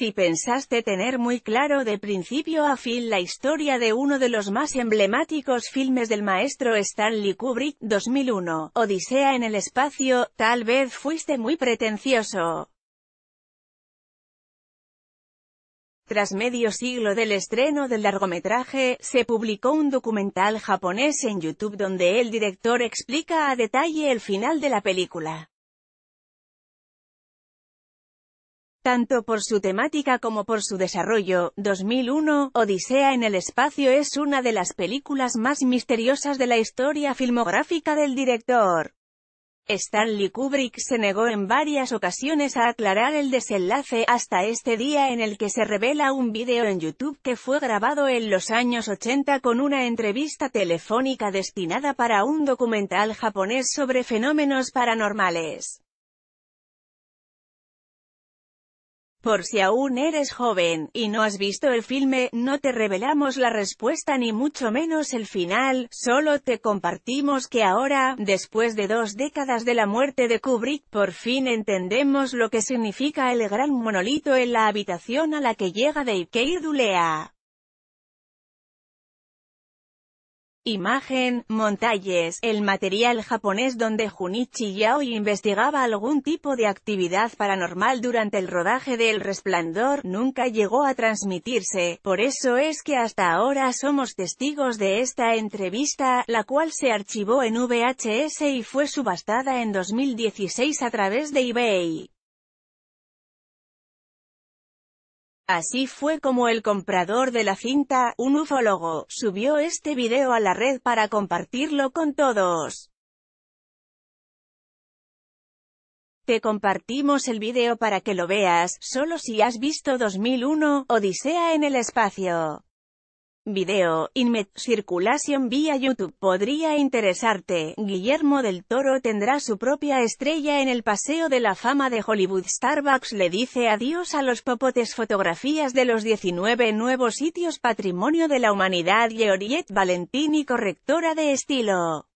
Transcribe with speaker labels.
Speaker 1: Si pensaste tener muy claro de principio a fin la historia de uno de los más emblemáticos filmes del maestro Stanley Kubrick, 2001, Odisea en el espacio, tal vez fuiste muy pretencioso. Tras medio siglo del estreno del largometraje, se publicó un documental japonés en YouTube donde el director explica a detalle el final de la película. Tanto por su temática como por su desarrollo, 2001, Odisea en el espacio es una de las películas más misteriosas de la historia filmográfica del director. Stanley Kubrick se negó en varias ocasiones a aclarar el desenlace hasta este día en el que se revela un vídeo en YouTube que fue grabado en los años 80 con una entrevista telefónica destinada para un documental japonés sobre fenómenos paranormales. Por si aún eres joven, y no has visto el filme, no te revelamos la respuesta ni mucho menos el final, solo te compartimos que ahora, después de dos décadas de la muerte de Kubrick, por fin entendemos lo que significa el gran monolito en la habitación a la que llega Dave K. Dulea. Imagen, Montalles, el material japonés donde Junichi Yao investigaba algún tipo de actividad paranormal durante el rodaje de El Resplandor, nunca llegó a transmitirse, por eso es que hasta ahora somos testigos de esta entrevista, la cual se archivó en VHS y fue subastada en 2016 a través de eBay. Así fue como el comprador de la cinta, un ufólogo, subió este video a la red para compartirlo con todos. Te compartimos el video para que lo veas, solo si has visto 2001, Odisea en el espacio. Video, Inmet, circulación vía YouTube. Podría interesarte, Guillermo del Toro tendrá su propia estrella en el Paseo de la Fama de Hollywood. Starbucks le dice adiós a los popotes fotografías de los 19 nuevos sitios Patrimonio de la Humanidad. Oriette Valentini, correctora de estilo.